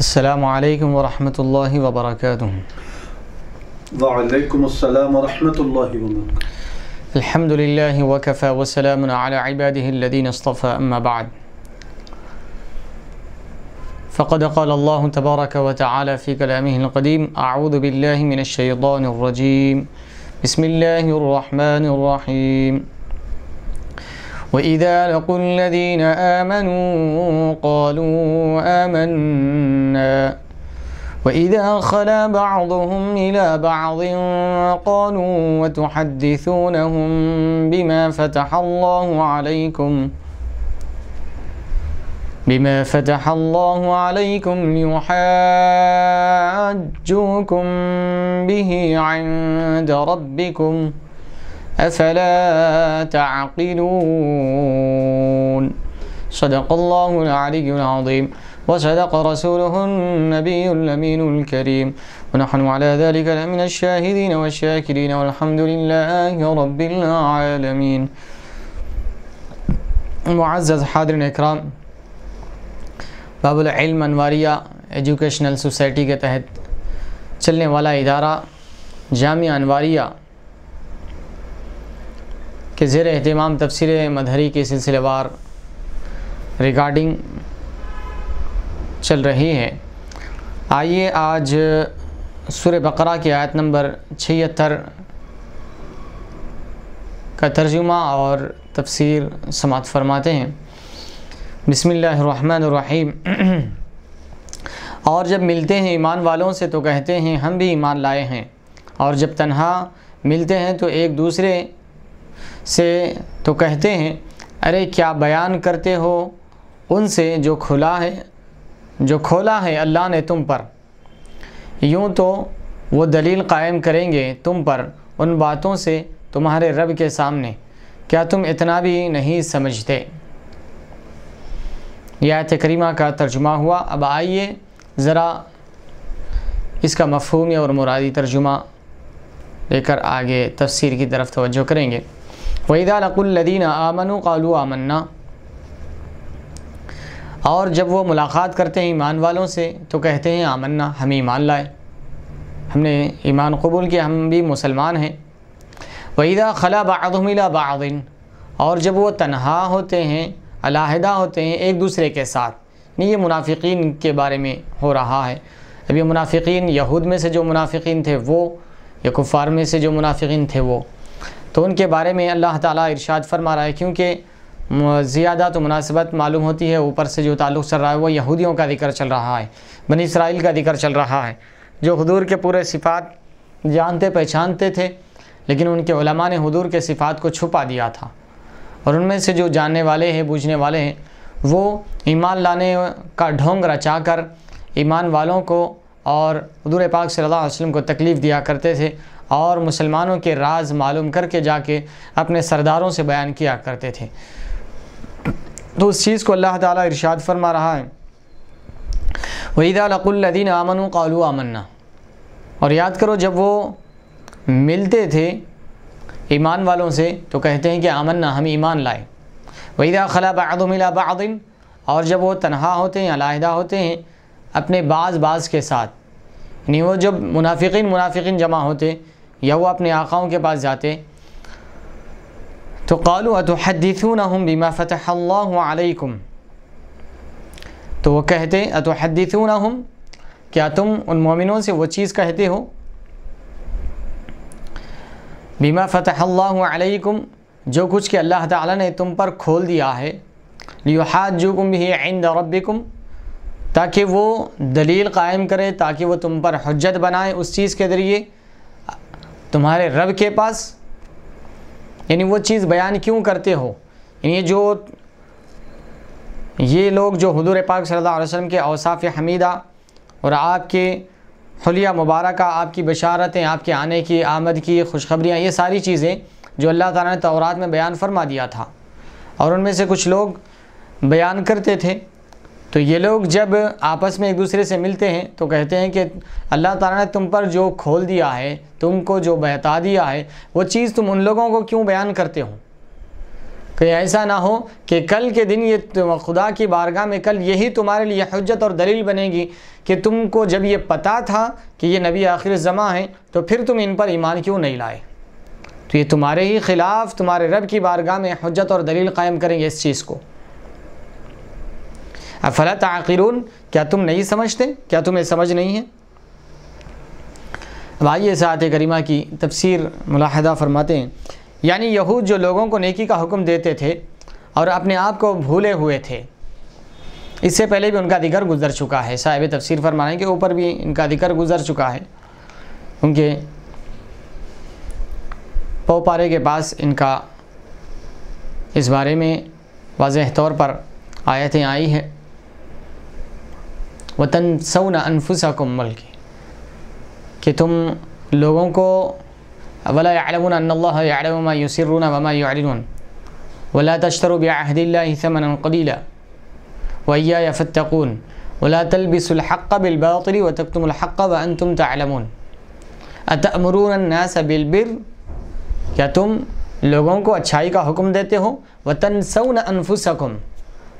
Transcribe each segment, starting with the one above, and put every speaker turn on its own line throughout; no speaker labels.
السلام عليكم ورحمة الله وبركاته وعليكم السلام ورحمة الله وبركاته الحمد لله وكفى وسلام على عباده الذين اصطفى أما بعد فقد قال الله تبارك وتعالى في كلامه القديم أعوذ بالله من الشيطان الرجيم بسم الله الرحمن الرحيم وإذا لقوا الذين آمنوا قالوا آمنا وإذا خلا بعضهم إلى بعض قالوا وتحدثونهم بما فتح الله عليكم بما فتح الله عليكم ليحاجوكم به عند ربكم ۖ أفلا تعقلون صدق الله العلي العظيم وصدق رسوله النبي الأمين الكريم ونحن على ذلك لمن الشاهدين والشاكرين والحمد لله رب العالمين معزز حاضرین اکرام باب العلم انواريا ایجوکیشنل سوسائٹی کے تحت چلنے والا ادارہ جامعہ انواریہ कि जेर अहतमाम तफसर मदहरी के सिलसिलेवार रिगार्डिंग चल रही है आइए आज सुर बकरा की आयत नंबर छिहत्तर का तर्जुमा और तफसर समात फरमाते हैं बसमीम और जब मिलते हैं ईमान वालों से तो कहते हैं हम भी ईमान लाए हैं और जब तनहा मिलते हैं तो एक दूसरे से तो कहते हैं अरे क्या बयान करते हो उनसे जो खुला है जो खोला है अल्लाह ने तुम पर यूँ तो वो दलील कायम करेंगे तुम पर उन बातों से तुम्हारे रब के सामने क्या तुम इतना भी नहीं समझते आयत करीमा का तर्जुमा हुआ अब आइए ज़रा इसका मफहूमी और मुरादी तर्जुमा लेकर आगे तफसीर की तरफ तोज्जो करेंगे वहीदा लकुल्लदीन आमनु कालू आमन्ना और जब वो मुलाकात करते हैं ईमान वालों से तो कहते हैं आमन्ना हम ईमान लाए हमने ईमान कबूल किया हम भी मुसलमान हैं वहीदा खला बदमिला बादिन और जब वो तनहा होते हैं अलाहदा होते हैं एक दूसरे के साथ नहीं ये मुनाफिकीन के बारे में हो रहा है अब ये मुनाफिकीन यहूद में से जो मुनाफिकीन थे वो या कुफ़ार में से जो मुनाफिकीन थे वो तो उनके बारे में अल्लाह ताला इरशाद फरमा रहा है क्योंकि ज़्यादा तो मुनासिबत मालूम होती है ऊपर से जो ताल्लुक़ चल रहा है वो यहूदियों का जिक्र चल रहा है बनी इसराइल का जिक्र चल रहा है जो हदूर के पूरे सिफ़ात जानते पहचानते थे लेकिन उनके उलमा ने हदूर के सिफ़ात को छुपा दिया था और उनमें से जो जानने वाले हैं बूझने वाले हैं वो ईमान लाने का ढोंग रचा कर ईमान वालों को और हदूर पाक सल्लल्लाहु अलैहि वसल्लम को तकलीफ़ दिया करते थे और मुसलमानों के राज मालूम करके जाके अपने सरदारों से बयान किया करते थे तो उस चीज़ को अल्लाह ताला इरशाद फरमा रहा है वहीदा लकुल्लिन आमन कालू आमन्ना और याद करो जब वो मिलते थे ईमान वालों से तो कहते हैं कि आमन्ना हम ईमान लाए वहीदा खला बदमिला बदिन और जब वो तनहा होते हैं अलाहदा होते हैं अपने बाज बाज के साथ नहीं वो जब मुनाफिक मुनाफिक जमा होते या वो अपने आकाओं के पास जाते तो कालू ना हम बीमा फ़तहल्लाम तो वो कहते ना हम क्या तुम उन मोमिनों से वो चीज़ कहते हो बीमा फ़तहल्लाम जो कुछ कि अल्लाह ताला ने तुम पर खोल दिया है लियो लिहाजुकुम भी इंद रबिकुम ताकि वो दलील कायम करे ताकि वो तुम पर हजत बनाए उस चीज़ के ज़रिए तुम्हारे रब के पास यानी वो चीज़ बयान क्यों करते हो यानी जो ये लोग जो हदूर पाक सल्लल्लाहु अलैहि वसल्लम के अवसाफ़ हमीदा और आपके हलिया मुबारक आपकी बशारतें आपके आने की आमद की खुशखबरियाँ ये सारी चीज़ें जो अल्लाह ताला ने तौरात में बयान फरमा दिया था और उनमें से कुछ लोग बयान करते थे तो ये लोग जब आपस में एक दूसरे से मिलते हैं तो कहते हैं कि अल्लाह ताला ने तुम पर जो खोल दिया है तुमको जो बहता दिया है वो चीज़ तुम उन लोगों को क्यों बयान करते हो कि ऐसा ना हो कि कल के दिन ये तो खुदा की बारगाह में कल यही तुम्हारे लिए हजत और दलील बनेगी कि तुमको जब ये पता था कि ये नबी आखिर ज़मा है तो फिर तुम इन पर ईमान क्यों नहीं लाए तो ये तुम्हारे ही ख़िलाफ़ तुम्हारे रब की बारगाह में हजत और दलील कायम करेंगे इस चीज़ को अफला ताकिरून क्या तुम नहीं समझते क्या तुम्हें समझ नहीं है भाई सात करीमा की तफसीर मुलाहदा फरमाते हैं यानी यहूद जो लोगों को नेकी का हुक्म देते थे और अपने आप को भूले हुए थे इससे पहले भी उनका दिगर गुजर चुका है साहिब तफसीर फरमाने के ऊपर भी इनका दिगर गुजर चुका है उनके पोपारे के पास इनका इस बारे में वाज तौर पर आयतें आई हैं وتنسون أنفسكم ملكي کہ تم لوگوں کو ولا يعلمون أن الله يعلم ما يسرون وما يعلنون ولا تشتروا بعهد الله ثمنا قليلا وَإِيَّا يَفَتَّقُونَ ولا تلبسوا الحق بالباطل وتكتموا الحق وأنتم تعلمون أتأمرون الناس بالبر کہ تم لوگوں کو اچھائی کا وتنسون أنفسكم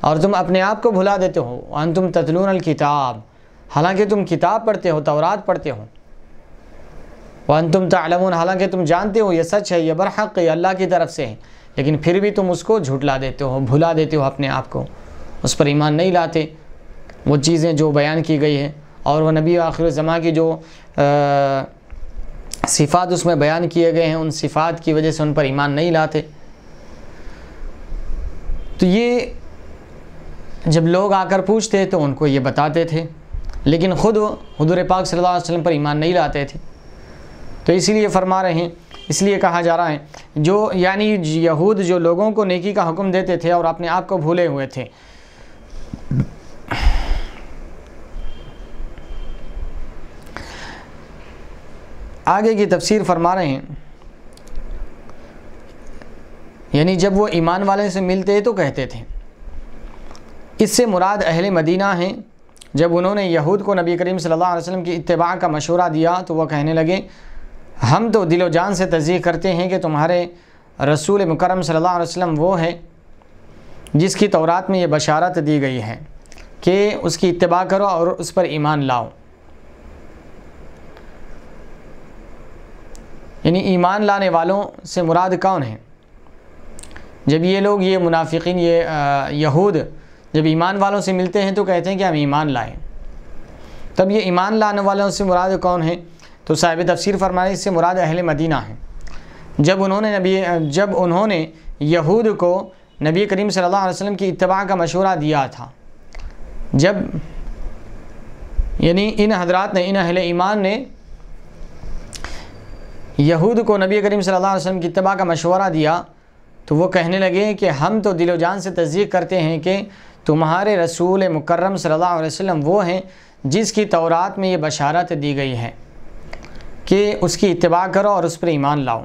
और तुम अपने आप को भुला देते हो अन तुम ततलून अल किताब हालांकि तुम किताब पढ़ते हो तौरात पढ़ते हो वन तुम तलमून हालांकि तुम जानते हो ये सच है ये बरहक है अल्लाह की तरफ से है लेकिन फिर भी तुम उसको झुटला देते हो भुला देते हो अपने आप को उस पर ईमान नहीं लाते वो चीज़ें जो बयान की गई है और वह नबी आखिर ज़मा की जो आ, सिफात उसमें बयान किए गए हैं उन सिफात की वजह से उन पर ईमान नहीं लाते तो ये जब लोग आकर पूछते तो उनको ये बताते थे लेकिन ख़ुद हदूर पाक सल्लल्लाहु अलैहि वसल्लम पर ईमान नहीं लाते थे तो इसीलिए फरमा रहे हैं इसलिए कहा जा रहा है जो यानी यहूद जो लोगों को नेकी का हुक्म देते थे और अपने आप को भूले हुए थे आगे की तफसीर फरमा रहे हैं यानी जब वो ईमान वाले से मिलते तो कहते थे इससे मुराद अहल मदीना हैं जब उन्होंने यहूद को नबी करीम सल्लल्लाहु अलैहि वसल्लम की इतबा का मशवरा दिया तो वह कहने लगे हम तो दिलो जान से तजी करते हैं कि तुम्हारे रसूल मुकरम सल्लल्लाहु अलैहि वसल्लम वो है जिसकी तौरात में ये बशारत दी गई है कि उसकी इतबा करो और उस पर ईमान लाओ यानी ईमान लाने वालों से मुराद कौन है जब ये लोग ये मुनाफिकीन ये यहूद जब ईमान वालों से मिलते हैं तो कहते हैं कि हम ईमान लाएँ तब ये ईमान लाने वालों से मुराद कौन है तो साहिब तफसर फरमाए इससे मुराद अहल मदीना है जब उन्होंने नबी जब उन्होंने यहूद को नबी करीम सल्लल्लाहु अलैहि वसल्लम की इतबा का मशवरा दिया था जब यानी इन हजरात ने इन अहल ईमान ने यहूद को नबी करीम सल्लल्लाहु अलैहि वसल्लम की इतबा का मशवरा दिया तो वो कहने लगे कि हम तो दिलो जान से तस्दीक करते हैं कि तुम्हारे रसूल मुकर्रम सल्लल्लाहु अलैहि वसल्लम वो हैं जिसकी तौरात में ये बशारत दी गई है कि उसकी इतबा करो और उस पर ईमान लाओ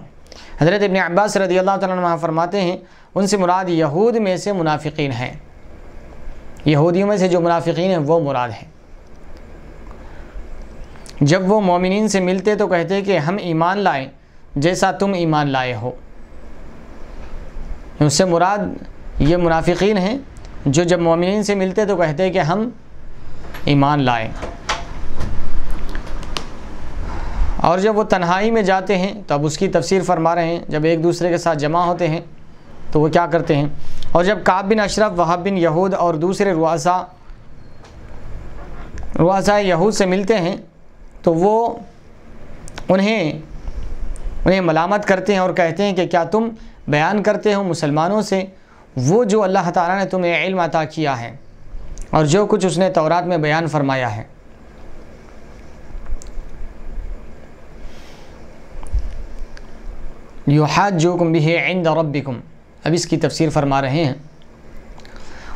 हज़रत इबन अब्बास रदी अल्लाह तह फरमाते हैं उनसे मुराद यहूद में से मुनाफिकीन हैं यहूदियों में से जो मुनाफिकीन हैं वो मुराद हैं जब वो मोमिन से मिलते तो कहते कि हम ईमान लाएँ जैसा तुम ईमान लाए हो उससे मुराद ये मुनाफिकीन हैं जो जब ममिन से मिलते तो कहते हैं कि हम ईमान लाए और जब वो तन्हाई में जाते हैं तो अब उसकी तफसीर फरमा रहे हैं जब एक दूसरे के साथ जमा होते हैं तो वो क्या करते हैं और जब काब बिन अशरफ वहाब बिन यहूद और दूसरे रुआसा रुआसा यहूद से मिलते हैं तो वो उन्हें उन्हें मलामत करते हैं और कहते हैं कि क्या तुम बयान करते हो मुसलमानों से वो जो अल्लाह ताला ने तुम्हें इल्म अता किया है और जो कुछ उसने तौरात में बयान फरमाया है युहाद जो कुम भी इंद रबिकुम अब इसकी तफसीर फरमा रहे हैं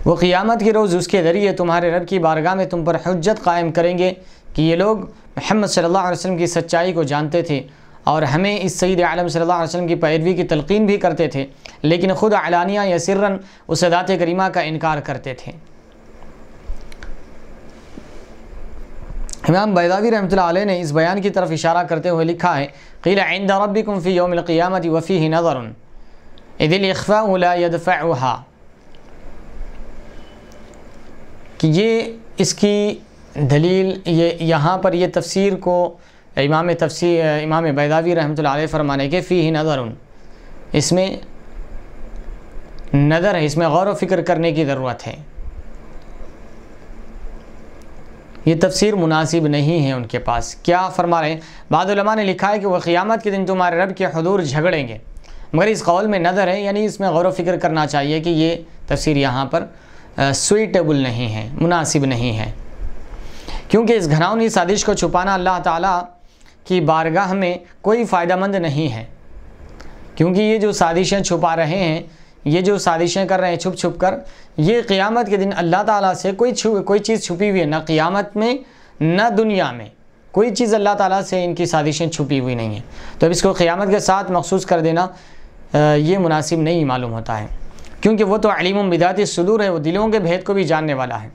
वो क़ियामत के रोज़ उसके ज़रिए तुम्हारे रब की बारगाह में तुम पर हजत कायम करेंगे कि ये लोग महमद सल्ला वसम की सच्चाई को जानते थे और हमें इस सईद आलम सल्लल्लाहु अलैहि वसल्लम की पैरवी की तलकिन भी करते थे लेकिन ख़ुद अलानिया या सिर्रन उस दात करीमा का इनकार करते थे इमाम बैदावी रहमत ने इस बयान की तरफ इशारा करते हुए लिखा है क़ील आइंदा रबिकुम फ़ी योमक़ियामत वफ़ी ही नज़र इदिल यदफ़ा कि ये इसकी दलील ये यहाँ पर ये तफसीर को इमाम तफसी इमाम बैदावी रहमत फरमाने के फ़ी ही नज़र उन इसमें नज़र है इसमें गौर व फिक्र करने की ज़रूरत है ये तफसीर मुनासिब नहीं है उनके पास क्या फरमा रहे हैं बाद ने लिखा है कि वह क़ियामत के दिन तुम्हारे रब के हदूर झगड़ेंगे मगर इस कौल में नज़र है यानी इसमें गौर फिक्र करना चाहिए कि ये तफसीर यहाँ पर सुइटेबल नहीं है मुनासिब नहीं है क्योंकि इस घनावनी साजिश को छुपाना अल्लाह ताला की बारगाह में कोई मंद नहीं है क्योंकि ये जो साजिशें छुपा रहे हैं ये जो साजिशें कर रहे हैं छुप छुप कर ये क़ियामत के दिन अल्लाह ताला से कोई छु कोई चीज़ छुपी हुई है ना क़ियामत में ना दुनिया में कोई चीज़ अल्लाह ताला से इनकी साजिशें छुपी हुई नहीं है तो अब इसको क़ियामत के साथ मखसूस कर देना ये मुनासिब नहीं मालूम होता है क्योंकि वो तो अलीम बिदात सदूर है वो दिलों के भेद को भी जानने वाला है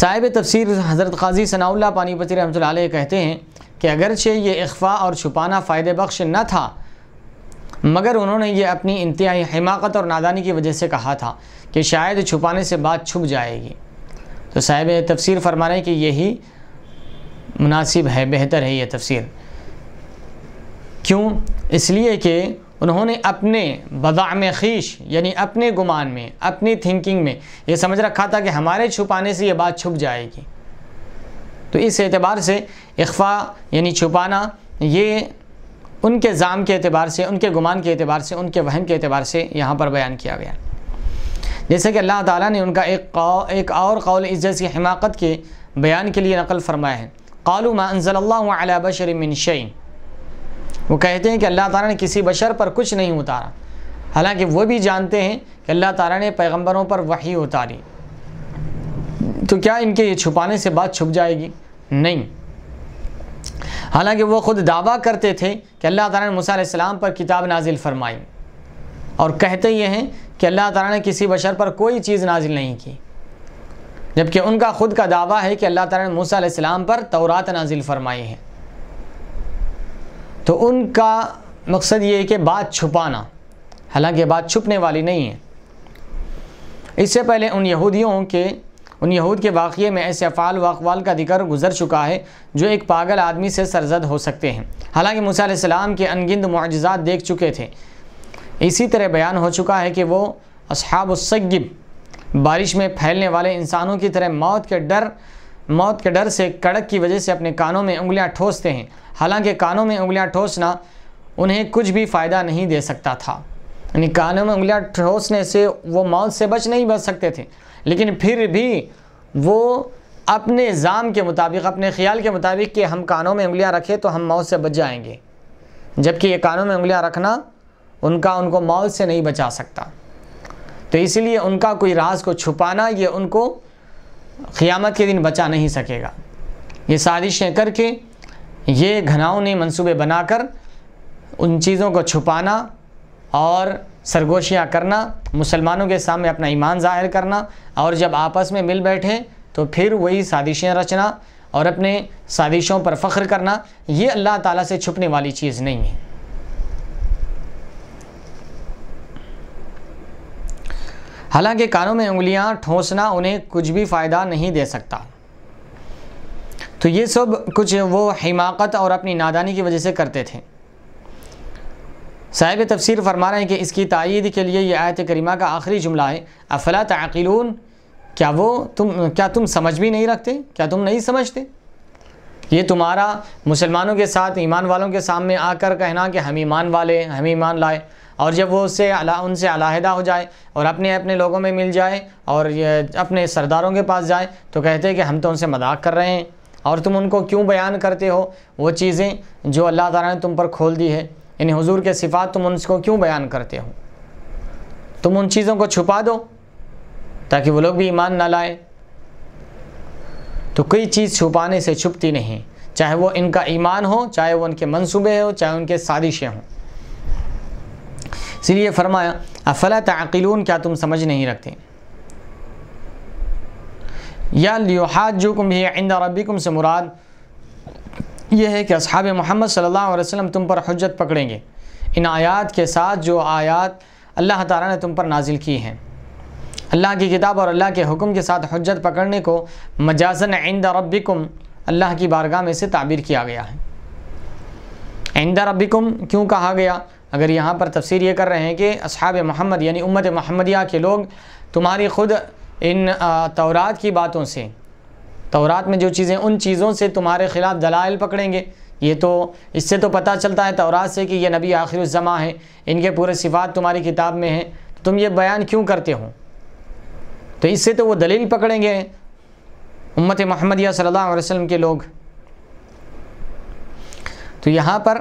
साहिब तफसर हज़रत काजी सनाउल्ला पानीपति रहमत कहते हैं कि अगरचे ये अखवा और छुपाना फ़ायदे बख्श न था मगर उन्होंने ये अपनी इंतहाई हमाकत और नादानी की वजह से कहा था कि शायद छुपाने से बात छुप जाएगी तो साहिब तफसर फरमाने कि यही मुनासिब है बेहतर है ये तफसर क्यों इसलिए कि उन्होंने अपने बदा में खीश यानी अपने गुमान में अपनी थिंकिंग में ये समझ रखा था कि हमारे छुपाने से ये बात छुप जाएगी तो इस एतबार से इख्फा यानी छुपाना ये उनके ज़ाम के अतबार से उनके गुमान के अतबार से उनके वहम के अतबार से यहाँ पर बयान किया गया जैसे कि अल्लाह ताला ने उनका एक कौ, एक और कौल इज्जत जैसी हिमाकत के बयान के लिए नकल फरमाया है कालू मा अनज़ल बशर मिन शैन वो कहते हैं कि अल्लाह ताला ने किसी बशर पर कुछ नहीं उतारा हालांकि वो भी जानते हैं कि अल्लाह ताला ने पैगंबरों पर वही उतारी तो क्या इनके ये छुपाने से बात छुप जाएगी नहीं हालांकि वो ख़ुद दावा करते थे कि अल्लाह ताला ने मूसा सलाम पर किताब नाजिल फरमाई और कहते ये हैं कि अल्लाह ताला ने किसी बशर पर कोई चीज़ नाजिल नहीं की जबकि उनका ख़ुद का दावा है कि अल्लाह ताला ने मूसा सलाम पर तौरात नाजिल फरमाई है तो उनका मकसद ये है कि बात छुपाना हालांकि बात छुपने वाली नहीं है इससे पहले उन यहूदियों के उन यहूद के वाक़े में ऐसे अफ़ाल व अकवाल का जिक्र गुजर चुका है जो एक पागल आदमी से सरजद हो सकते हैं हालांकि मूसम के अनगिनत मुआजात देख चुके थे इसी तरह बयान हो चुका है कि वो असहाबुसगब बारिश में फैलने वाले इंसानों की तरह मौत के डर मौत के डर से कड़क की वजह से अपने कानों में उंगलियां ठोसते हैं हालांकि कानों में उंगलियां ठोसना उन्हें कुछ भी फ़ायदा नहीं दे सकता था यानी कानों में उंगलियां ठोसने से वो मौत से बच नहीं बच सकते थे लेकिन फिर भी वो अपने जाम के मुताबिक अपने ख्याल के मुताबिक कि हम कानों में उंगलियाँ रखें तो हम मौत से बच जाएँगे जबकि ये कानों में उंगलियाँ रखना उनका उनको मौत से नहीं बचा सकता तो इसलिए उनका कोई राज को छुपाना ये उनको क़ियामत के दिन बचा नहीं सकेगा ये साजिशें करके ये घनाओं ने मंसूबे बनाकर उन चीज़ों को छुपाना और सरगोशियाँ करना मुसलमानों के सामने अपना ईमान ज़ाहिर करना और जब आपस में मिल बैठे तो फिर वही साजिशें रचना और अपने साजिशों पर फ़ख्र करना ये अल्लाह ताला से छुपने वाली चीज़ नहीं है हालांकि कानों में उंगलियां ठोंसना उन्हें कुछ भी फ़ायदा नहीं दे सकता तो ये सब कुछ वो हिमाकत और अपनी नादानी की वजह से करते थे साहिब तफसीर फरमा रहे हैं कि इसकी तइद के लिए ये आयत करीमा का आखिरी जुमला है अफला तकिलून क्या वो तुम क्या तुम समझ भी नहीं रखते क्या तुम नहीं समझते ये तुम्हारा मुसलमानों के साथ ईमान वालों के सामने आकर कहना कि हम ईमान वाले हम ईमान लाए और जब वो उससे उनसे अलाहदा हो जाए और अपने अपने लोगों में मिल जाए और अपने सरदारों के पास जाए तो कहते हैं कि हम तो उनसे मजाक कर रहे हैं और तुम उनको क्यों बयान करते हो वो चीज़ें जो अल्लाह ताला ने तुम पर खोल दी है इन हुजूर के सिफात तुम उनको क्यों बयान करते हो तुम उन चीज़ों को छुपा दो ताकि वो लोग भी ईमान ना लाए तो कोई चीज़ छुपाने से छुपती नहीं चाहे वो इनका ईमान हो चाहे वो उनके मंसूबे हो चाहे उनके साजिशें हों इसीलिए फरमाया अफला तकिलून क्या तुम समझ नहीं रखते या लिहाजुकुम भी आइंदा कुम से मुराद यह है कि अब मोहम्मद सल्लल्लाहु तुम पर हजत पकड़ेंगे इन आयात के साथ जो आयात अल्लाह तारा ने तुम पर नाजिल की हैं अल्लाह की किताब और अल्लाह के हुक्म के साथ हजत पकड़ने को मजाजन आइंदा रबिकुम अल्लाह की बारगाह में से ताबीर किया गया है आइंदा रबिकुम क्यों कहा गया अगर यहाँ पर तफसीर ये कर रहे हैं कि अब महमद यानी उम्मत महमदिया के लोग तुम्हारी ख़ुद इन तौरात की बातों से तौरात में जो चीज़ें उन चीज़ों से तुम्हारे ख़िलाफ़ दलाइल पकड़ेंगे ये तो इससे तो पता चलता है तौरात से कि यह नबी जमा है इनके पूरे सिफात तुम्हारी किताब में हैं तो तुम ये बयान क्यों करते हो तो इससे तो वो दलील पकड़ेंगे उम्मत महमदिया सल्ला अलैहि के लोग तो यहाँ पर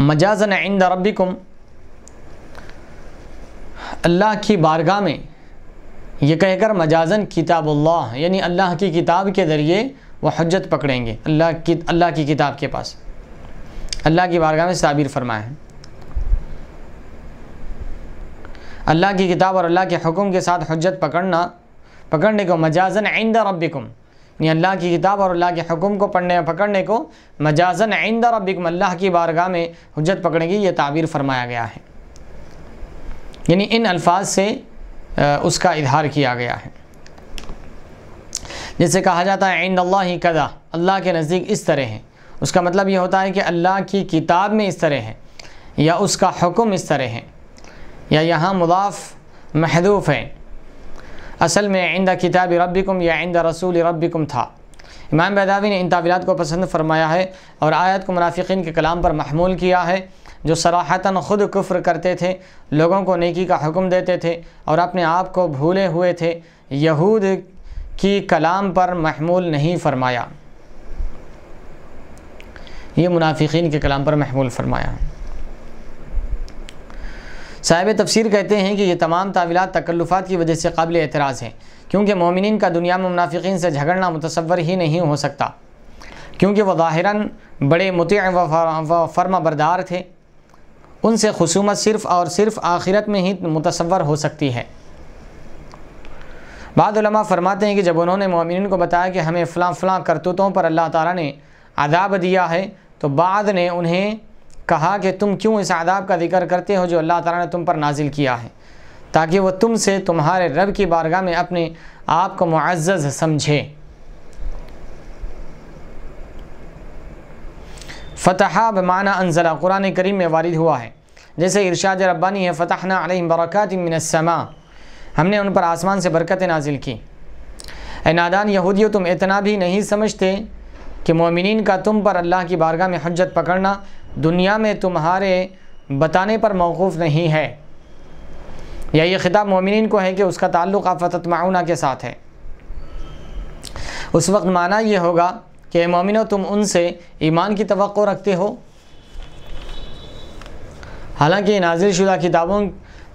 मजाजन आइंद रबिकुम अल्लाह की बारगाह में ये कहकर मजाजन किताबुल्लाह यानी अल्लाह की किताब के ज़रिए वह हजत पकड़ेंगे अल्लाह की अल्लाह की किताब के पास अल्लाह की बारगाह में साबिर फरमाए अल्लाह की किताब और अल्लाह के हुक्म के साथ हजत पकड़ना पकड़ने को मजाजन आइंदा रबिकुम यानी अल्लाह की किताब और अल्लाह के हकुम को पढ़ने पकड़ने को मजाजन आइंद बिकम अल्लाह की बारगाह में हजत पकड़ने की यह ताबीर फरमाया गया है यानी इन अल्फाज से उसका इजहार किया गया है जैसे कहा जाता है आइंद अल्ला कदा अल्लाह के नज़दीक इस तरह है उसका मतलब ये होता है कि अल्लाह की किताब में इस तरह है या उसका हुक्म इस तरह है या यहाँ मुदाफ़ महदूफ़ है असल में आइंदा किताब रबिकम या आइंदा रसूल रबिकम था इमाम बैदावी ने इन तावीलत को पसंद फरमाया है और आयत को मुनाफिकीन के कलाम पर महमूल किया है जो सराहता ख़ुद कुफ्र करते थे लोगों को नेकी का हुक्म देते थे और अपने आप को भूले हुए थे यहूद की कलाम पर महमूल नहीं फरमाया ये मुनाफिकीन के कलाम पर महमूल फरमाया साहिब तफसीर कहते हैं कि ये तमाम तावीलत तकल्लुफ़ात की वजह से काबिल एतराज़ हैं क्योंकि मोमिन का दुनिया में मुनाफिकीन से झगड़ना मुतसवर ही नहीं हो सकता क्योंकि वह ज़ाहिरन बड़े मुत व फर्मा बरदार थे उनसे खसूमत सिर्फ़ और सिर्फ़ आखिरत में ही मुतसवर हो सकती है बादलमा फरमाते हैं कि जब उन्होंने मोमिन को बताया कि हमें फ़लाँ फ़लाँ करतूतों पर अल्लाह ताला ने आदाब दिया है तो बाद ने उन्हें कहा कि तुम क्यों इस आदाब का जिक्र करते हो जो अल्लाह ताला ने तुम पर नाजिल किया है ताकि वह तुमसे तुम्हारे रब की बारगाह में अपने आप को मुआज़ समझे फ़तहा बमाना अनजला कुरान करीम में वारिद हुआ है जैसे इरशाद रब्बानी है फ़तहना बरक़ात मिनसमा हमने उन पर आसमान से बरकतें नाजिल की ए नादान यहूदियों तुम इतना भी नहीं समझते कि मोमिन का तुम पर अल्लाह की बारगाह में हजत पकड़ना दुनिया में तुम्हारे बताने पर मौकूफ़ नहीं है या ये ख़िताब मोमिन को है कि उसका ताल्लुक़ आफत माउना के साथ है उस वक्त माना यह होगा कि मोमिनो तुम उनसे ईमान की तो रखते हो हालांकि नाजिल शुदा किताबों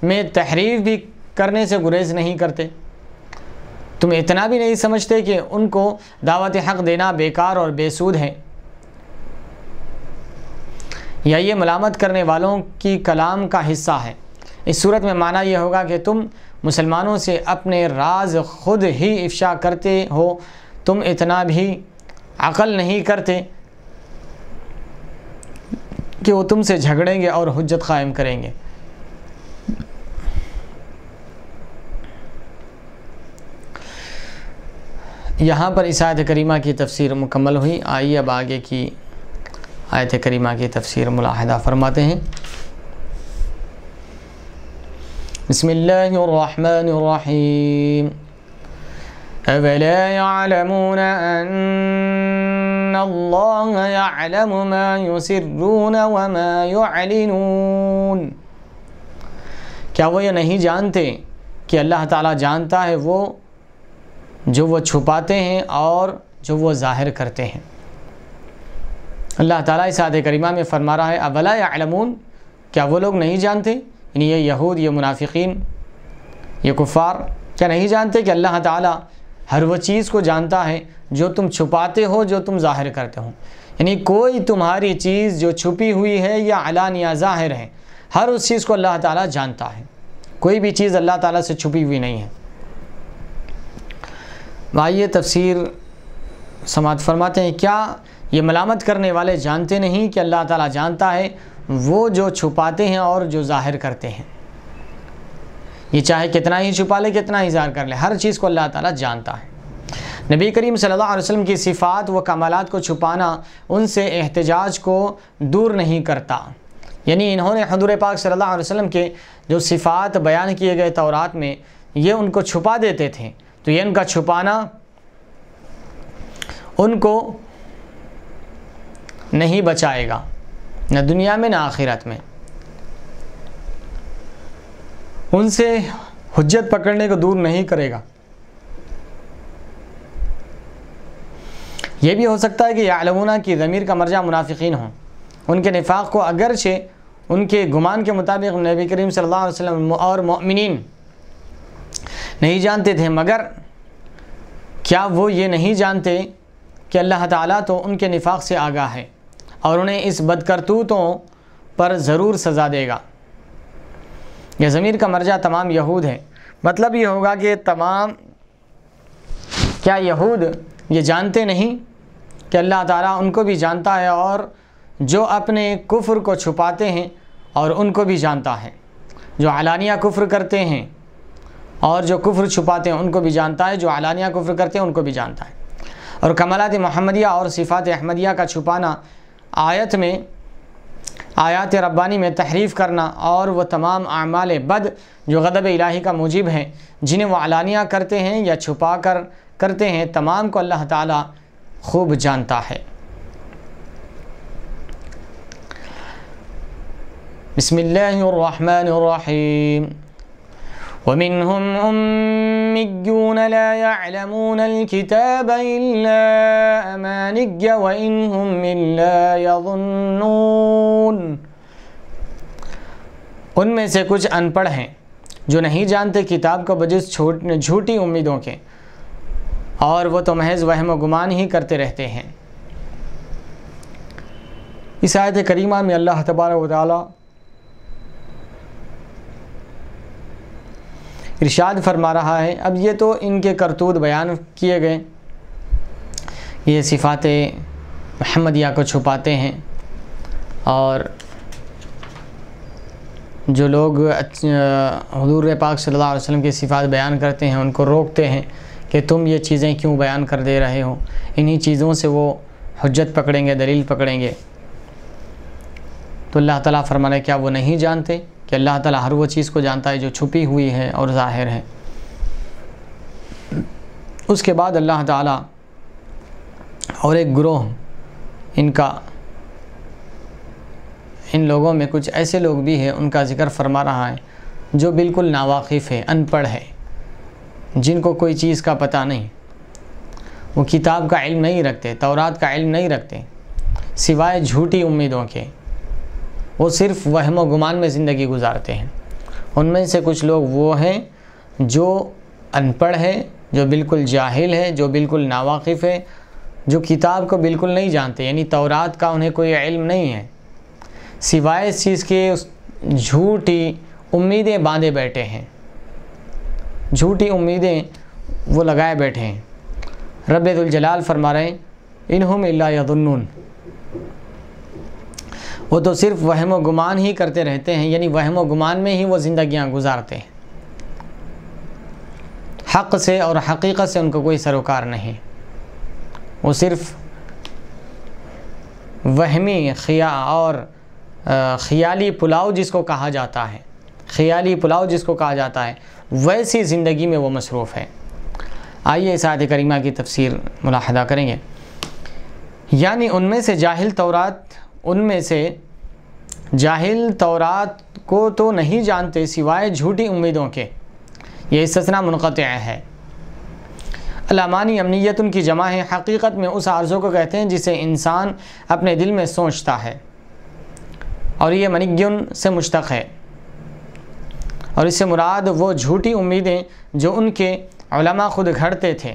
में तहरीफ भी करने से गुरेज नहीं करते तुम इतना भी नहीं समझते कि उनको दावत हक़ देना बेकार और बेसूद है या ये मलामत करने वालों की कलाम का हिस्सा है इस सूरत में माना यह होगा कि तुम मुसलमानों से अपने राज खुद ही इफ्शा करते हो तुम इतना भी अकल नहीं करते कि वो तुमसे झगड़ेंगे और हजत कायम करेंगे यहाँ पर आयत करीमा की तफसीर मुकम्मल हुई आइए अब आगे की आयत करीमा की तफसर मुलाहदा फरमाते हैं बसमीम क्या वो ये नहीं जानते कि अल्लाह ताला जानता है वो जो वो छुपाते हैं और जो वो ज़ाहिर करते हैं अल्लाह ताली इस करीमा में फरमा रहा है अवला अलमून क्या वो लोग नहीं जानते यानी ये यहूद ये मुनाफिकीन ये कुफ़ार क्या नहीं जानते कि अल्लाह ताला हर वो चीज़ को जानता है जो तुम छुपाते हो जो तुम ज़ाहिर करते हो यानी कोई तुम्हारी चीज़ जो छुपी हुई है या अलानिया ज़ाहिर है हर उस चीज़ को अल्लाह ताला जानता है कोई भी चीज़ अल्लाह ताला से छुपी हुई नहीं है आइए तफसीर समात फरमाते हैं क्या ये मलामत करने वाले जानते नहीं कि अल्लाह ताला जानता है वो जो छुपाते हैं और जो ज़ाहिर करते हैं ये चाहे कितना ही छुपा ले कितना ही ज़ाहिर कर ले हर चीज़ को अल्लाह ताला जानता है नबी करीम सल्लल्लाहु अलैहि वसल्लम की सिफ़ात व कमालत को छुपाना उनसे एहतजाज को दूर नहीं करता यानी इन्होंने हजूर पाक सल्लल्लाहु अलैहि वसल्लम के जो सिफ़ात बयान किए गए तौरात में ये उनको छुपा देते थे तो ये उनका छुपाना उनको नहीं बचाएगा न दुनिया में न आखिरत में उनसे हजत पकड़ने को दूर नहीं करेगा यह भी हो सकता है कि यालमुना की ज़मीर का मर्जा मुनाफिकीन हों उनके निफाक को अगरचे उनके गुमान के मुताबिक नबी करीम सल्लल्लाहु अलैहि वसल्लम और ममिन नहीं जानते थे मगर क्या वो ये नहीं जानते कि अल्लाह ताला तो उनके निफाक से आगा है और उन्हें इस बदकरतूतों पर ज़रूर सज़ा देगा यह ज़मीर का मर्जा तमाम यहूद है मतलब ये होगा कि तमाम क्या यहूद ये जानते नहीं कि अल्लाह ताला उनको भी जानता है और जो अपने कुफ्र को छुपाते हैं और उनको भी जानता है जो अलानिया कुफ्र करते हैं और जो कुफ्र छुपाते हैं उनको भी जानता है जो अलानिया कुफ्र करते हैं उनको भी जानता है और कमालत महमदिया और सिफ़ात अहमदिया का छुपाना आयत में आयात रब्बानी में तहरीफ़ करना और वह तमाम अमाल बद जो गदब इलाही का मुजिब हैं जिन्हें वह अलानिया करते हैं या छुपा कर करते हैं तमाम को अल्लाह ताला खूब जानता है बसमिल्लर ومنهم أميون لا يعلمون الكتاب إلا أماني وإن هم إلا يظنون उनमें से कुछ अनपढ़ हैं जो नहीं जानते किताब को बजस झूठी उम्मीदों के और वो तो महज वहम गुमान ही करते रहते हैं इस आयत करीमा में अल्लाह तबारा इरशाद फरमा रहा है अब ये तो इनके करतूत बयान किए गए ये सिफ़ात महमदिया को छुपाते हैं और जो लोग हजूर पाक सल्लल्लाहु अलैहि वसल्लम की सिफ़ात बयान करते हैं उनको रोकते हैं कि तुम ये चीज़ें क्यों बयान कर दे रहे हो इन्हीं चीज़ों से वो हजत पकड़ेंगे दलील पकड़ेंगे तो अल्लाह ताला फरमाने क्या वो नहीं जानते कि अल्लाह ताला हर वो चीज़ को जानता है जो छुपी हुई है और ज़ाहिर है उसके बाद अल्लाह ताला और एक ग्रोह इनका इन लोगों में कुछ ऐसे लोग भी हैं उनका जिक्र फरमा रहा है जो बिल्कुल नावाकिफ़ है अनपढ़ है जिनको कोई चीज़ का पता नहीं वो किताब का इल्म नहीं रखते तौरात का इल्म नहीं रखते सिवाय झूठी उम्मीदों के वो सिर्फ वहम गुमान में ज़िंदगी गुजारते हैं उनमें से कुछ लोग वो हैं जो अनपढ़ हैं जो बिल्कुल जाहिल हैं जो बिल्कुल नावाकिफ़ है जो किताब को बिल्कुल नहीं जानते यानी तौरात का उन्हें कोई इल्म नहीं है सिवाय इस चीज़ के उस झूठी उम्मीदें बांधे बैठे हैं झूठी उम्मीदें वो लगाए बैठे हैं रबुल जलाल फरमा रहे हैं इन्हों यदुन्नून वो तो सिर्फ वहम गुमान ही करते रहते हैं यानी वहम गुमान में ही वो ज़िंदियाँ गुजारते हैं हक़ से और हकीकत से उनको कोई सरोकार नहीं वो सिर्फ़ वहमी खिया और ख़याली पुलाव जिसको कहा जाता है ख़याली पुलाव जिसको कहा जाता है वैसी ज़िंदगी में वो मसरूफ़ है आइए इस आद करीमा की तफसर मुलाहदा करेंगे यानी उनमें से जाहिल तौरात उनमें से जाहिल तौरात को तो नहीं जानते सिवाय झूठी उम्मीदों के ये इसना मुनक़ है अलामानी अमनीत उनकी जमा है हकीकत में उस आर्ज़ों को कहते हैं जिसे इंसान अपने दिल में सोचता है और ये मनिग्यन से मुश्तक है और इससे मुराद वो झूठी उम्मीदें जो उनके उलमा खुद घड़ते थे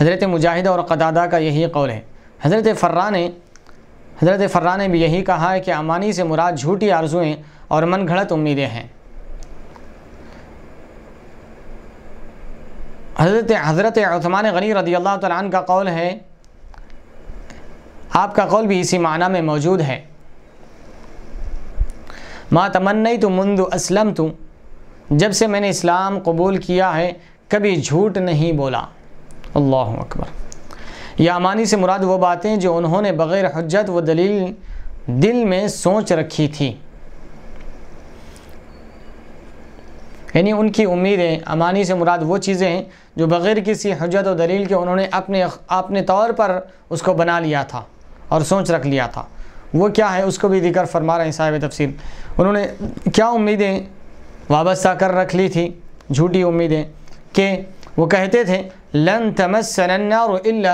हज़रत मुजाहिद और कदादा का यही कौल है हज़रत फ़र्रा ने हज़रत फ़र्रा ने भी यही कहा है कि अमानी से मुराद झूठी आरजुएँ और मन घड़त उम्मीदें हैं हज़रत हज़रत उस्मान गनी रदी अल्लाह तन का कौल है आपका कौल भी इसी माना में मौजूद है माँ तमन्नई तो मुंद असलम तू जब से मैंने इस्लाम कबूल किया है कभी झूठ नहीं बोला अल्लाह अकबर या अमानी से मुराद वो बातें जो उन्होंने बग़ैर हजत व दलील दिल में सोच रखी थी यानी उनकी उम्मीदें अमानी से मुराद वो चीज़ें हैं जो बग़ैर किसी हजत और दलील के उन्होंने अपने अपने तौर पर उसको बना लिया था और सोच रख लिया था वो क्या है उसको भी जिक्र फरमा रहे हैं साहिब तफसीर उन्होंने क्या उम्मीदें वाबस्ता कर रख ली थी झूठी उम्मीदें कि वो कहते थे लन तमसनूद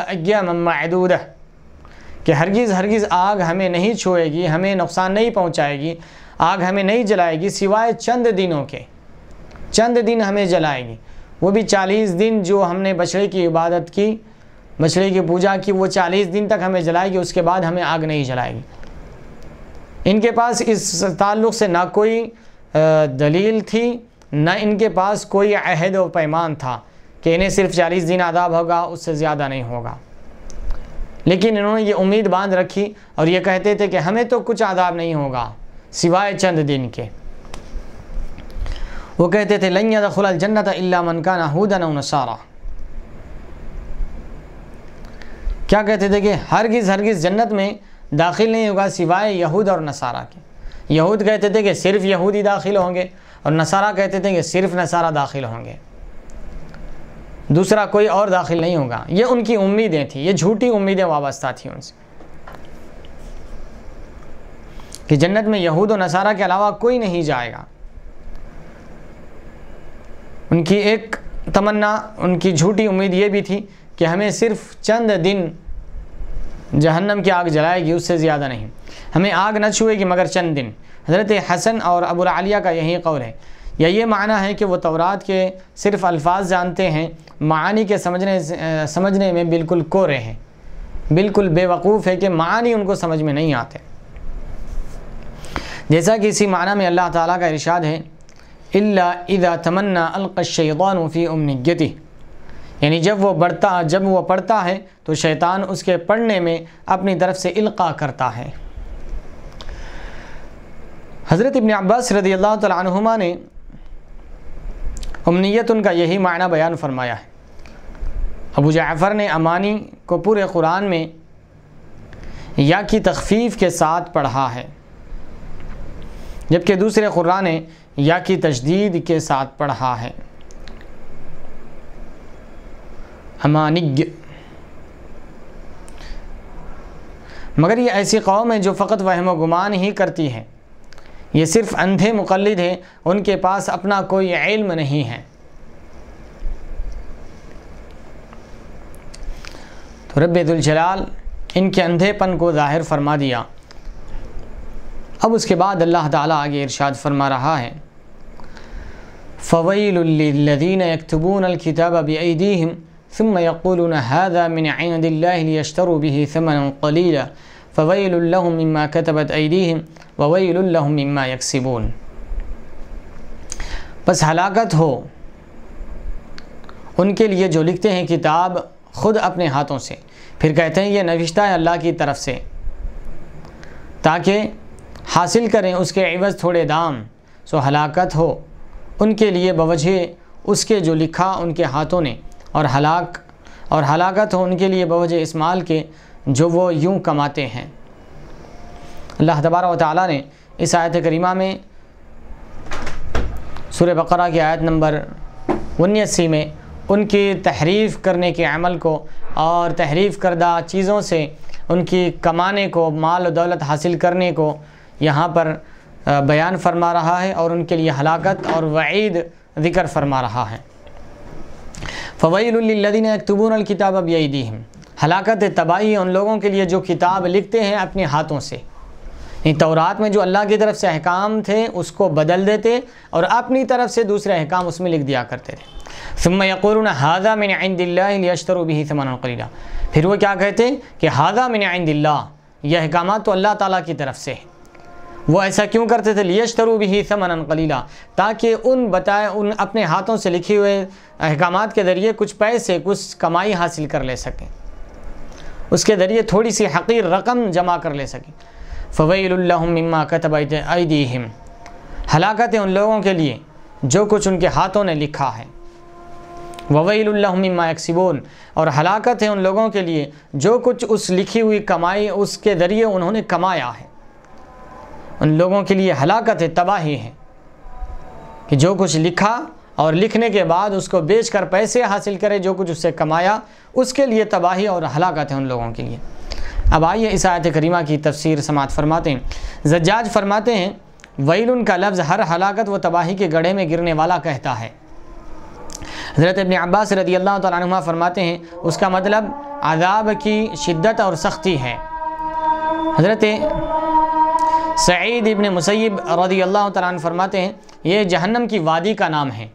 कि हरगिज़ हरगिज़ आग हमें नहीं छोएगी हमें नुकसान नहीं पहुंचाएगी आग हमें नहीं जलाएगी सिवाय चंद दिनों के चंद दिन हमें जलाएगी वो भी चालीस दिन जो हमने बछड़े की इबादत की बछड़े की पूजा की वो चालीस दिन तक हमें जलाएगी उसके बाद हमें आग नहीं जलाएगी इनके पास इस ताल्लुक़ से ना कोई दलील थी ना इनके पास कोई अहद व पैमान था कि इन्हें सिर्फ चालीस दिन आदाब होगा उससे ज़्यादा नहीं होगा लेकिन इन्होंने ये उम्मीद बांध रखी और ये कहते थे कि हमें तो कुछ आदाब नहीं होगा सिवाय चंद दिन के वो कहते थे लैया दखल जन्नत इल्ला मनकाना हुदन नसारा क्या कहते थे कि हरगिज़ हरगिज़ जन्नत में दाखिल नहीं होगा सिवाय यहूद और नसारा के यहूद कहते थे कि सिर्फ यहूदी दाखिल होंगे और नसारा कहते थे कि सिर्फ नसारा दाखिल होंगे दूसरा कोई और दाखिल नहीं होगा ये उनकी उम्मीदें थी ये झूठी उम्मीदें वाबस्ता थी उनसे कि जन्नत में यहूद और नसारा के अलावा कोई नहीं जाएगा उनकी एक तमन्ना उनकी झूठी उम्मीद ये भी थी कि हमें सिर्फ चंद दिन जहन्नम की आग जलाएगी उससे ज़्यादा नहीं हमें आग न छुएगी मगर चंद दिन हज़रत हसन और अबुल आलिया का यही कौल है या ये माना है कि वो तौरात के सिर्फ अल्फाज जानते हैं मानी के समझने समझने में बिल्कुल कोरे हैं बिल्कुल बेवकूफ़ है कि मानी उनको समझ में नहीं आते जैसा कि इसी माना में अल्लाह ताला का इरशाद है इल्ला इदा तमन्ना अलकशैतानफ़ी उमनियति यानी जब वो बढ़ता जब वो पढ़ता है तो शैतान उसके पढ़ने में अपनी तरफ से इल्का करता है हज़रत इबन अब्बास रदी अल्लाह तुमा ने अमनीत उनका यही मायना बयान फरमाया है अबू जाफ़र ने अमानी को पूरे कुरान में या की तखफीफ के साथ पढ़ा है जबकि दूसरे कुरान ने या की तजदीद के साथ पढ़ा है अमानिज्ञ मगर ये ऐसी कौम है जो फ़कत वहम गुमान ही करती है ये सिर्फ़ अंधे मुकलद हैं उनके पास अपना कोई इल्म नहीं है तो रबाल इनके अंधेपन को ज़ाहिर फरमा दिया अब उसके बाद अल्लाह ताला आगे इरशाद फरमा रहा है फ़वैलदीन यकतबून अलखिताब अबीम ثم يقولون هذا من عند الله ليشتروا به ثمنا قليلا فويل لهم مما كتبت أيديهم ववैलम्मा यकसिबून बस हलाकत हो उनके लिए जो लिखते हैं किताब ख़ुद अपने हाथों से फिर कहते हैं ये नविश्ता है अल्लाह की तरफ से ताकि हासिल करें उसके एवज़ थोड़े दाम सो हलाकत हो उनके लिए बवजह उसके जो लिखा उनके हाथों ने और हलाक और हलाकत हो उनके लिए बवजह इस्माल के जो वो यूँ कमाते हैं अल्लाह तबारा ताली ने इस आयत करीमा में सुर बकर की आयत नंबर उन्यासी में उनकी तहरीफ़ करने के अमल को और तहरीफ़ करदा चीज़ों से उनकी कमाने को माल और दौलत हासिल करने को यहाँ पर बयान फरमा रहा है और उनके लिए हलाकत और वईद ज़िक्र फरमा रहा है फ़वैलदीन तबून किताब अब यही दी हलाकत तबाही उन लोगों के लिए जो किताब लिखते हैं अपने हाथों से नहीं तौरात में जो अल्लाह की तरफ से अहकाम थे उसको बदल देते और अपनी तरफ से दूसरे अहकाम उसमें लिख दिया करते थे सुम यकुरन हाजा मिन आइंदिल्लाशतर भी समन कलीला फिर वो क्या कहते कि हाजा मिन आइंदिल्ला यह अहकाम तो अल्लाह ताला की तरफ से है वो ऐसा क्यों करते थे लियश्तरू भी समन कलीला ताकि उन बताए उन अपने हाथों से लिखे हुए अहकाम के ज़रिए कुछ पैसे कुछ कमाई हासिल कर ले सकें उसके ज़रिए थोड़ी सी हकीर रकम जमा कर ले सकें फ़वैलम कतबाइत आईदीम हलाकत है उन लोगों के लिए जो कुछ उनके हाथों ने लिखा है ववैलम्मा एक्सिबोन और हलाकत है उन लोगों के लिए जो कुछ उस लिखी हुई कमाई उसके ज़रिए उन्होंने कमाया है उन लोगों के लिए हलाकत है तबाही है कि जो कुछ लिखा और लिखने के बाद उसको बेच कर पैसे हासिल करे जो कुछ उससे कमाया उसके लिए तबाही और हलाकत है उन लोगों के लिए अब आइए इस आयत करीमा की तफसीर समात फरमाते हैं जज्जाज फरमाते हैं वही का लफ्ज़ हर हलाकत व तबाही के गढ़े में गिरने वाला कहता है हज़रत इबन अब्बास रदी अल्लाह तुम फरमाते हैं उसका मतलब आदाब की शिद्दत और सख्ती है हज़रत सईद इबन मुसैब रदी अल्लाह तन फरमाते हैं ये जहन्नम की वादी का नाम है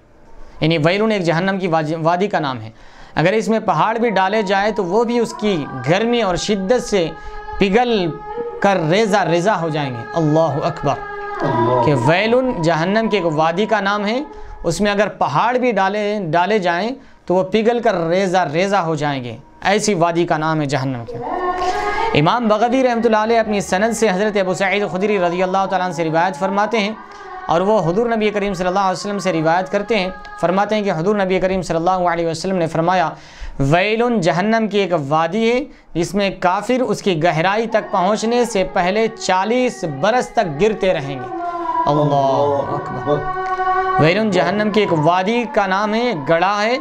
यानी वैरुन एक जहन्नम की वादी का नाम है अगर इसमें पहाड़ भी डाले जाए तो वो भी उसकी गर्मी और शिद्दत से पिघल कर रेजा रेजा हो जाएंगे अल्लाह अकबर कि वैलन जहन्नम की एक वादी का नाम है उसमें अगर पहाड़ भी डाले डाले जाएँ तो वह पिघल कर रेजा रेजा हो जाएंगे ऐसी वादी का नाम है जहन्नम के इमाम बगवी रहमत अपनी सनद से हज़रत अबू सैद खुदरी रजी अल्लाह तवायत से रिवायत फरमाते हैं और वो हजूर नबी करीम सल्लल्लाहु अलैहि वसल्लम से रिवायत करते हैं फरमाते हैं कि हजूर नबी करीम सल्लल्लाहु अलैहि वसल्लम ने फरमाया वैल जहन्नम की एक वादी है जिसमें काफिर उसकी गहराई तक पहुँचने से पहले चालीस बरस तक गिरते रहेंगे अल्लाह अकबर वैल जहन्नम की एक वादी का नाम है गढ़ा है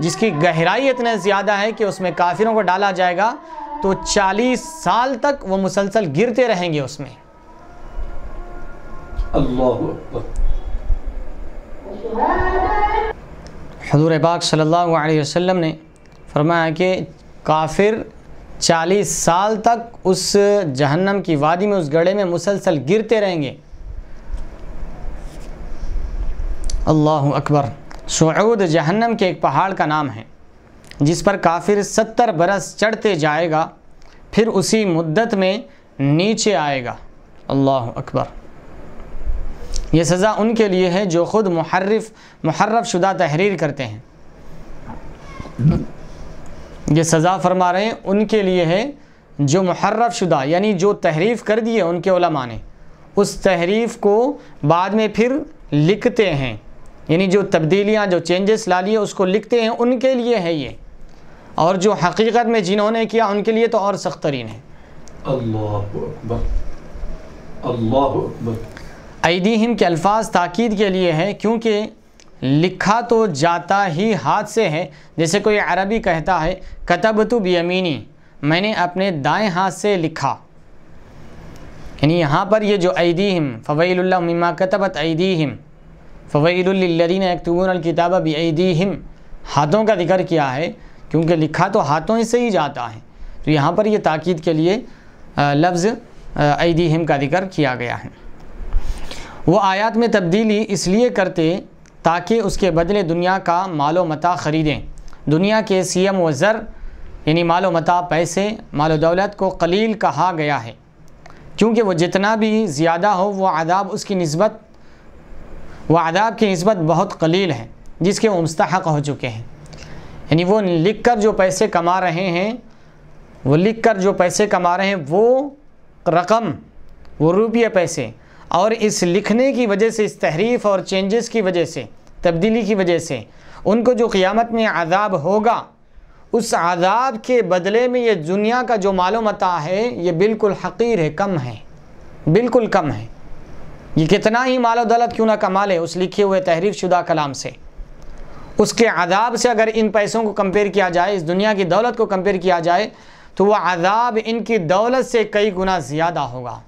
जिसकी गहराई इतना ज़्यादा है कि उसमें काफिरों को डाला जाएगा तो चालीस साल तक वो मुसलसल गिरते रहेंगे उसमें हजूर पाक सल्लल्लाहु अलैहि वसल्लम ने फरमाया कि काफिर चालीस साल तक उस जहन्नम की वादी में उस गड़े में मुसलसल गिरते रहेंगे अल्लाह अकबर सऊद जहन्नम के एक पहाड़ का नाम है जिस पर काफिर सत्तर बरस चढ़ते जाएगा फिर उसी मुद्दत में नीचे आएगा अल्लाह अकबर ये सज़ा उनके लिए है जो ख़ुद मुहर्रफ महरफ शुदा तहरीर करते हैं ये सज़ा फरमा रहे हैं उनके लिए है जो महरफ शुदा यानी जो तहरीफ़ कर दिए उनके उलमा ने उस तहरीफ़ को बाद में फिर लिखते हैं यानी जो तब्दीलियाँ जो चेंजेस ला लिए उसको लिखते हैं उनके लिए है ये और जो हकीकत में जिन्होंने किया उनके लिए तो और सख्त तरीन है अल्लाह अल्लाह ऐदीहिम के अल्फाज ताक़द के लिए हैं क्योंकि लिखा तो जाता ही हाथ से है जैसे कोई अरबी कहता है कतब तो बेमीनी मैंने अपने दाएं हाथ से लिखा यानी यहाँ पर ये जो ऐदीहिम फ़वैल्लामा कतबत ऐदीहिम फ़वैलदीन अकतबूनकिताबा बेदीहिम हाथों का जिक्र किया है क्योंकि लिखा तो हाथों से ही जाता है तो यहाँ पर यह ताक़द के लिए लफ्ज़ ऐदीहिम का जिक्र किया गया है वो आयात में तब्दीली इसलिए करते ताकि उसके बदले दुनिया का मालो मता ख़रीदें दुनिया के सी व ज़र यानी मालो मता पैसे मालो दौलत को कलील कहा गया है क्योंकि वो जितना भी ज़्यादा हो वह आदाब उसकी नस्बत वह आदाब की नस्बत बहुत कलील है जिसके वो मुस्तक हो चुके हैं यानी वो लिख कर जो पैसे कमा रहे हैं वो लिख कर जो पैसे कमा रहे हैं वो रकम वो रुपये पैसे और इस लिखने की वजह से इस तहरीफ़ और चेंजेस की वजह से तब्दीली की वजह से उनको जो क़ियामत में आज़ाब होगा उस आज़ाब के बदले में ये दुनिया का जो मालूम अता है ये बिल्कुल हकीर है कम है बिल्कुल कम है ये कितना ही मालो दौलत क्यों ना कमा ले उस लिखे हुए तहरीफ शुदा कलाम से उसके आदाब से अगर इन पैसों को कंपेयर किया जाए इस दुनिया की दौलत को कंपेयर किया जाए तो वह आदाब इनकी दौलत से कई गुना ज़्यादा होगा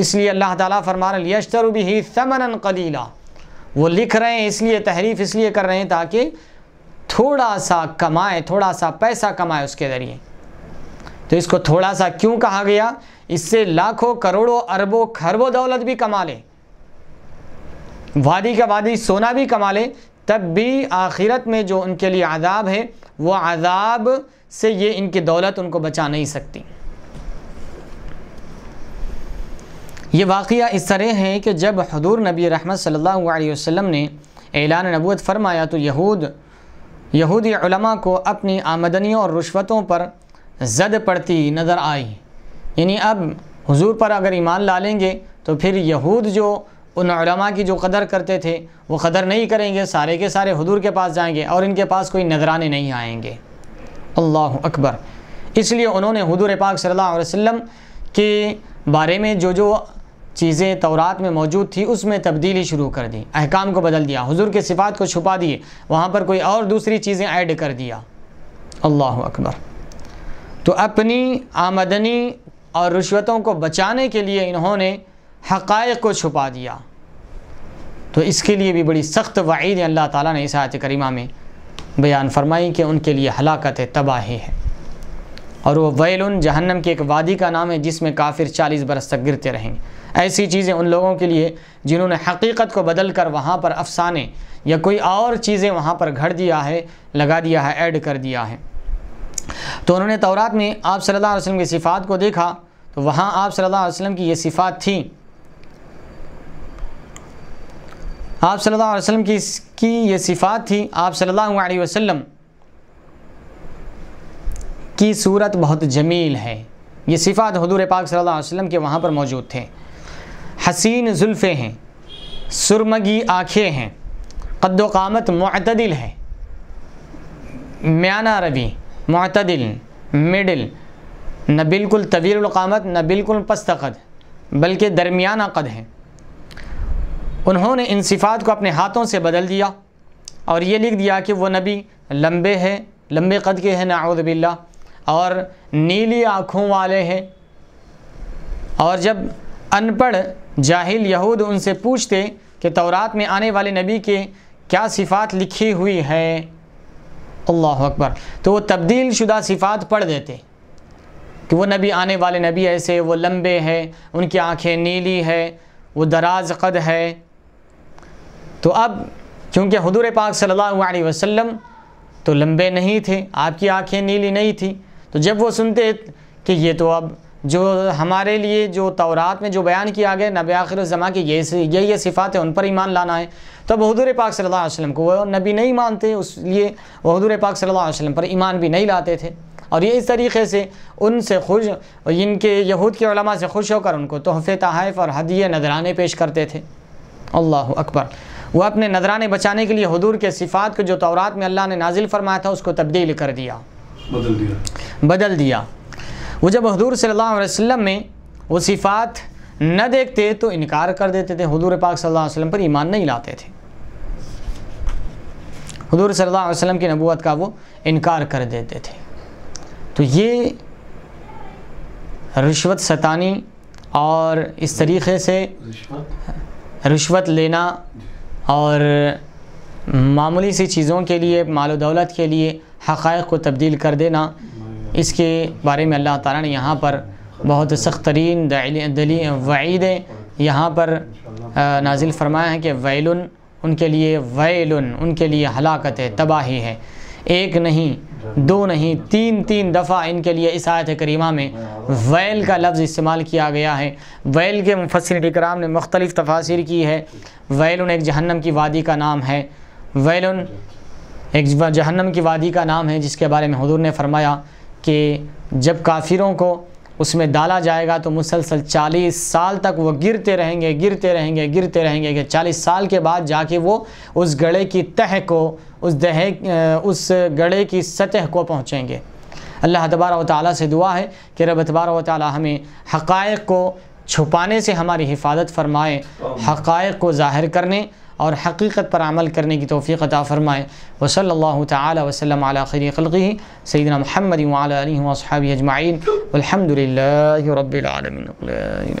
इसलिए अल्लाह ताला फरमान यशतर भी ही समन कलीला वो लिख रहे हैं इसलिए तहरीफ इसलिए कर रहे हैं ताकि थोड़ा सा कमाए थोड़ा सा पैसा कमाए उसके ज़रिए तो इसको थोड़ा सा क्यों कहा गया इससे लाखों करोड़ों अरबों खरबों दौलत भी कमा ले वादी का वादी सोना भी कमा ले तब भी आखिरत में जो उनके लिए आज़ाब है वो आज़ाब से ये इनकी दौलत उनको बचा नहीं सकती ये वाक़ इस तरह है कि जब हदूर नबी रहमत अलैहि वसल्लम ने ऐलान नबूत फरमाया तो यहूद यहूदी को अपनी आमदनियों और रिश्वतों पर जद पड़ती नज़र आई यानी अब हुजूर पर अगर ईमान ला लेंगे तो फिर यहूद जो उन की जो कदर करते थे वो कदर नहीं करेंगे सारे के सारे हजूर के पास जाएंगे और इनके पास कोई नजराने नहीं आएंगे अल्लाह अकबर इसलिए उन्होंने हजूर पाक सल्लल्लाहु अलैहि वसल्लम के बारे में जो जो चीज़ें तौरात में मौजूद थी उसमें तब्दीली शुरू कर दी अहकाम को बदल दिया हुजूर के सिफात को छुपा दिए वहाँ पर कोई और दूसरी चीज़ें ऐड कर दिया अल्लाह अकबर तो अपनी आमदनी और रिश्वतों को बचाने के लिए इन्होंने हकायक को छुपा दिया तो इसके लिए भी बड़ी सख्त वाइद अल्लाह ताला ने इस आयत करीमा में बयान फरमाई कि उनके लिए हलाकत तबाही है और वो वैल जहन्नम की एक वादी का नाम है जिसमें काफिर चालीस बरस तक गिरते रहेंगे ऐसी चीज़ें उन लोगों के लिए जिन्होंने हकीकत को बदल कर वहाँ पर अफसाने या कोई और चीज़ें वहाँ पर घड़ दिया है लगा दिया है ऐड कर दिया है तो उन्होंने तौरात में आप सल्लल्लाहु अलैहि वसल्लम की सिफ़ात को देखा तो वहाँ आप सल्लल्लाहु अलैहि वसल्लम की ये सिफ़ात थी आप सल्लल्लाहु अलैहि वसल्लम की, की ये सिफ़ात थी आप सल्लल्लाहु अलैहि वसल्लम की सूरत बहुत जमील है ये सिफ़ात हदूर पाक सल्लल्लाहु अलैहि वसल्लम के वहाँ पर मौजूद थे हसीन जुल्फ़े हैं सुरमगी आँखें हैं कद्दोकामत मतदिल है म्याना रवि मतदिल मिडिल न बिल्कुल तवीलकामत न बिल्कुल पस्त कद बल्कि दरमियाना कद हैं उन्होंने इन सिफ़ात को अपने हाथों से बदल दिया और ये लिख दिया कि वह नबी लम्बे हैं लम्बे कद के हैं नाउदबिल्ला और नीली आँखों वाले हैं और जब अनपढ़ जाहिल यहूद उनसे पूछते कि तौरात में आने वाले नबी के क्या सिफ़ात लिखी हुई है अल्लाह अकबर तो वो तब्दील शुदा सिफ़ात पढ़ देते कि वो नबी आने वाले नबी ऐसे वो लंबे हैं उनकी आंखें नीली है वो दराज कद है तो अब क्योंकि हदूर पाक सल्लल्लाहु अलैहि वसल्लम तो लंबे नहीं थे आपकी आंखें नीली नहीं थी तो जब वो सुनते कि ये तो अब जो हमारे लिए जो तौरात में जो बयान किया गया नबी आखिर ज़मा की ये ये ये सिफ़ात है उन पर ईमान लाना है तो अब पाक सल्लल्लाहु अलैहि वसल्लम को वो नबी नहीं मानते उस लिए वो पाक सल्लल्लाहु अलैहि वसल्लम पर ईमान भी नहीं लाते थे और ये इस तरीके से उनसे खुश इनके यहूद के उलमा से खुश होकर उनको तहफ़े तहफ़ और हदिय नजराने पेश करते थे अल्लाह अकबर वह अपने नजराने बचाने के लिए हदूर के सिफ़ात को जो तौरात में अल्लाह ने नाजिल फरमाया था उसको तब्दील कर दिया बदल दिया बदल दिया वो जब हजूर सल्ला अलैहि में वो सिफ़ात न देखते तो इनकार कर देते थे हजूर पाक सल्ला अलैहि पर ईमान नहीं लाते थे हजूर सल्लल्लाहु की नबूत का वो इनकार कर देते थे तो ये रिश्वत सतानी और इस तरीक़े से रिश्वत लेना और मामूली सी चीज़ों के लिए मालो दौलत के लिए हक़ को तब्दील कर देना इसके बारे में अल्लाह ताला ने यहाँ पर बहुत सख्त तरीन दली वईदें यहाँ पर नाजिल फरमाया है कि वैल उनके लिए वैल उनके लिए हलाकत है तबाही है एक नहीं दो नहीं तीन तीन दफ़ा इनके लिए इस आयत करीमा में वैल का लफ्ज़ इस्तेमाल किया गया है वैल के मुफसर इकराम ने मुख्तलिफ़ तफासिर की है वैल एक जहन्नम की वादी का नाम है वैल एक जहन्नम की वादी का नाम है जिसके बारे में हदूर ने फरमाया कि जब काफिरों को उसमें डाला जाएगा तो मुसलसल चालीस साल तक वो गिरते रहेंगे गिरते रहेंगे गिरते रहेंगे कि चालीस साल के बाद जाके वो उस गड़े की तह को उस दहे उस गड़े की सतह को पहुँचेंगे अल्लाह तबारा व से दुआ है कि रब तबारा व हमें हक़ को छुपाने से हमारी हिफाजत फरमाए हक़ को ज़ाहिर करने اور حقیقت پر عمل کرنے کی توفیق عطا فرمائے وصل اللہ تعالی وسلم علی خیر خلقه سیدنا محمد وعلى آلہ وصحابہ اجمعین لله رب العالمین